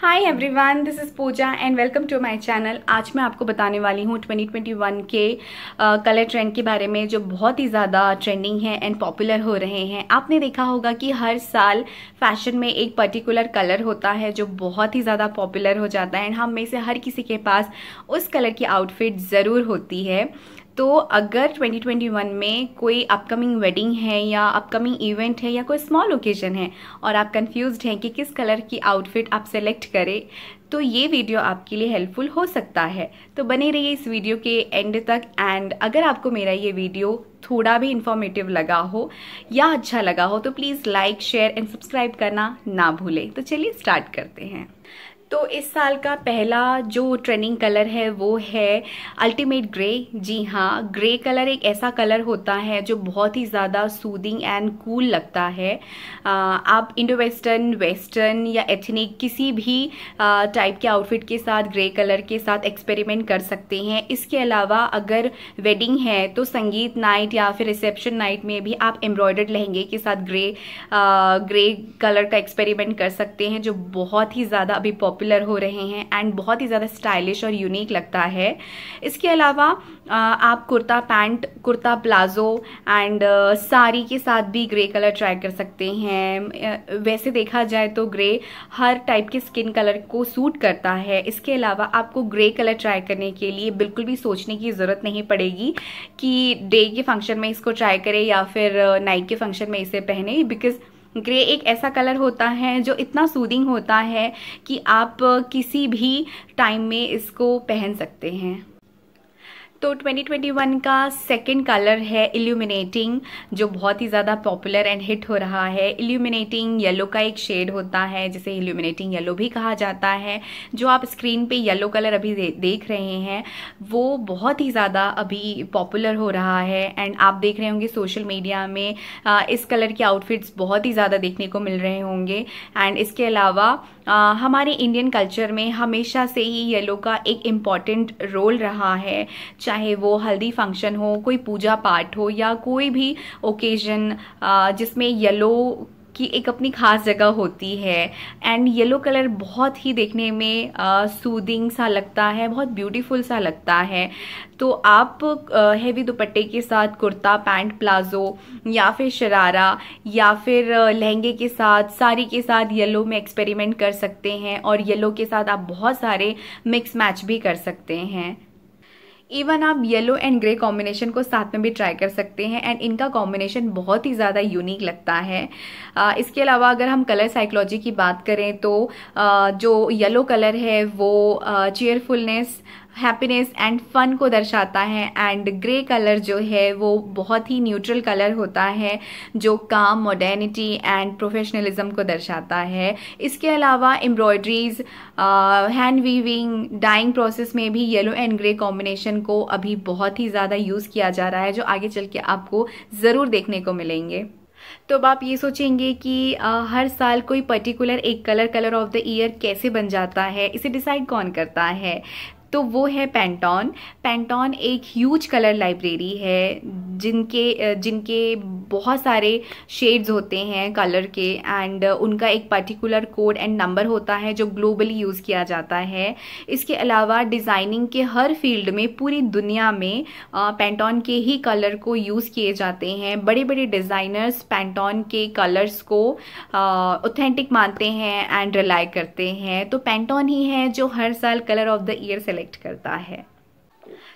hi everyone this is Pooja and welcome to my channel आज मैं आपको बताने वाली हूँ 2021 के कलर ट्रेंड के बारे में जो बहुत ही ज़्यादा ट्रेंडिंग है एंड पॉपुलर हो रहे हैं आपने देखा होगा कि हर साल फैशन में एक पर्टिकुलर कलर होता है जो बहुत ही ज़्यादा पॉपुलर हो जाता है एंड हम में से हर किसी के पास उस कलर की आउटफिट ज़रूर होती है तो अगर 2021 में कोई अपकमिंग वेडिंग है या अपकमिंग इवेंट है या कोई स्मॉल ओकेजन है और आप कंफ्यूज हैं कि किस कलर की आउटफिट आप सेलेक्ट करें तो ये वीडियो आपके लिए हेल्पफुल हो सकता है तो बने रहिए इस वीडियो के एंड तक एंड अगर आपको मेरा ये वीडियो थोड़ा भी इन्फॉर्मेटिव लगा हो या अच्छा लगा हो तो please like share and subscribe करना ना भूलें तो चलिए स्टार्ट करते हैं तो इस साल का पहला जो ट्रेंडिंग कलर है वो है अल्टीमेट ग्रे जी हाँ ग्रे कलर एक ऐसा कलर होता है जो बहुत ही ज़्यादा सूदिंग एंड कूल लगता है आ, आप इंडो वेस्टर्न वेस्टर्न या एथनिक किसी भी टाइप के आउटफिट के साथ ग्रे कलर के साथ एक्सपेरिमेंट कर सकते हैं इसके अलावा अगर वेडिंग है तो संगीत नाइट या फिर रिसेप्शन नाइट में भी आप एम्ब्रॉयडर्ड लहंगे के साथ ग्रे आ, ग्रे कलर का एक्सपेरिमेंट कर सकते हैं जो बहुत ही ज़्यादा अभी पॉपुलर पॉपुलर हो रहे हैं एंड बहुत ही ज़्यादा स्टाइलिश और यूनिक लगता है इसके अलावा आप kurta pant kurta palazzo and sari के साथ भी ग्रे कलर ट्राई कर सकते हैं वैसे देखा जाए तो ग्रे हर टाइप के स्किन कलर को सूट करता है इसके अलावा आपको ग्रे कलर ट्राई करने के लिए बिल्कुल भी सोचने की ज़रूरत नहीं पड़ेगी कि डे के फंक्शन में इसको ट्राई करें या फिर नाइट के फंक्शन में इसे पहने बिकॉज ग्रे एक ऐसा कलर होता है जो इतना सूदिंग होता है कि आप किसी भी टाइम में इसको पहन सकते हैं तो 2021 का सेकेंड कलर है इल्यूमिनेटिंग जो बहुत ही ज़्यादा पॉपुलर एंड हिट हो रहा है इल्यूमिनेटिंग येलो का एक शेड होता है जिसे इल्यूमिनेटिंग येलो भी कहा जाता है जो आप स्क्रीन पे येलो कलर अभी दे, देख रहे हैं वो बहुत ही ज़्यादा अभी पॉपुलर हो रहा है एंड आप देख रहे होंगे सोशल मीडिया में आ, इस कलर के आउटफिट्स बहुत ही ज़्यादा देखने को मिल रहे होंगे एंड इसके अलावा आ, हमारे इंडियन कल्चर में हमेशा से ही येलो का एक इम्पॉर्टेंट रोल रहा है चाहे वो हल्दी फंक्शन हो कोई पूजा पाठ हो या कोई भी ओकेजन जिसमें येलो की एक अपनी ख़ास जगह होती है एंड येलो कलर बहुत ही देखने में सूदिंग सा लगता है बहुत ब्यूटीफुल सा लगता है तो आप हैवी दुपट्टे के साथ कुर्ता पैंट प्लाजो या फिर शरारा या फिर लहंगे के साथ साड़ी के साथ येलो में एक्सपेरिमेंट कर सकते हैं और येलो के साथ आप बहुत सारे मिक्स मैच भी कर सकते हैं इवन आप येलो एंड ग्रे कॉम्बिनेशन को साथ में भी ट्राई कर सकते हैं एंड इनका कॉम्बिनेशन बहुत ही ज़्यादा यूनिक लगता है आ, इसके अलावा अगर हम कलर साइकोलॉजी की बात करें तो आ, जो येलो कलर है वो चेयरफुलनेस हैप्पीनेस एंड फन को दर्शाता है एंड ग्रे कलर जो है वो बहुत ही न्यूट्रल कलर होता है जो काम मॉडर्निटी एंड प्रोफेशनलिज्म को दर्शाता है इसके अलावा embroideries hand weaving dyeing process में भी येलो एंड ग्रे कॉम्बिनेशन को अभी बहुत ही ज़्यादा यूज़ किया जा रहा है जो आगे चल के आपको ज़रूर देखने को मिलेंगे तो अब आप ये सोचेंगे कि आ, हर साल कोई पर्टिकुलर एक colour colour of the year कैसे बन जाता है इसे डिसाइड कौन करता है तो वो है पेंटॉन पेंटॉन एक ह्यूज कलर लाइब्रेरी है जिनके जिनके बहुत सारे शेड्स होते हैं कलर के एंड उनका एक पर्टिकुलर कोड एंड नंबर होता है जो ग्लोबली यूज़ किया जाता है इसके अलावा डिज़ाइनिंग के हर फील्ड में पूरी दुनिया में पेंटॉन के ही कलर को यूज़ किए जाते हैं बड़े बड़े डिज़ाइनर्स पेंटॉन के कलर्स को ऑथेंटिक मानते हैं एंड रिलाई करते हैं तो पेंटॉन ही है जो हर साल colour of the year select reflect करता है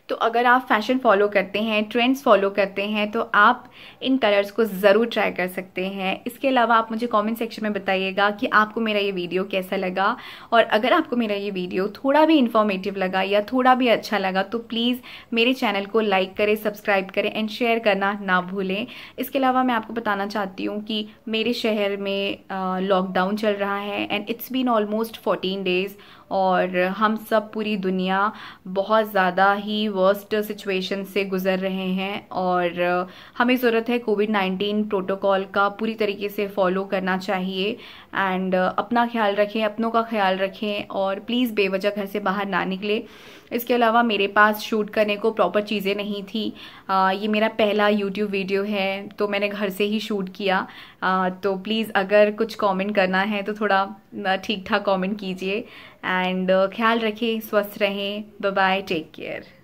तो अगर आप फैशन फॉलो करते हैं ट्रेंड्स फॉलो करते हैं तो आप इन कलर्स को ज़रूर ट्राई कर सकते हैं इसके अलावा आप मुझे कमेंट सेक्शन में बताइएगा कि आपको मेरा ये वीडियो कैसा लगा और अगर आपको मेरा ये वीडियो थोड़ा भी इन्फॉर्मेटिव लगा या थोड़ा भी अच्छा लगा तो प्लीज़ मेरे चैनल को लाइक करें सब्सक्राइब करें एंड शेयर करना ना भूलें इसके अलावा मैं आपको बताना चाहती हूँ कि मेरे शहर में लॉकडाउन चल रहा है and it's been almost fourteen days और हम सब पूरी दुनिया बहुत ज़्यादा ही वर्स्ट सिचुएशन से गुज़र रहे हैं और हमें ज़रूरत है कोविड नाइन्टीन प्रोटोकॉल का पूरी तरीके से फॉलो करना चाहिए एंड अपना ख्याल रखें अपनों का ख्याल रखें और प्लीज़ बेवजह घर से बाहर ना निकले इसके अलावा मेरे पास शूट करने को प्रॉपर चीज़ें नहीं थी आ, ये मेरा पहला यूट्यूब वीडियो है तो मैंने घर से ही शूट किया तो प्लीज़ अगर कुछ कमेंट करना है तो थोड़ा ठीक ठाक कमेंट कीजिए एंड ख्याल रखें स्वस्थ रहें बाय टेक केयर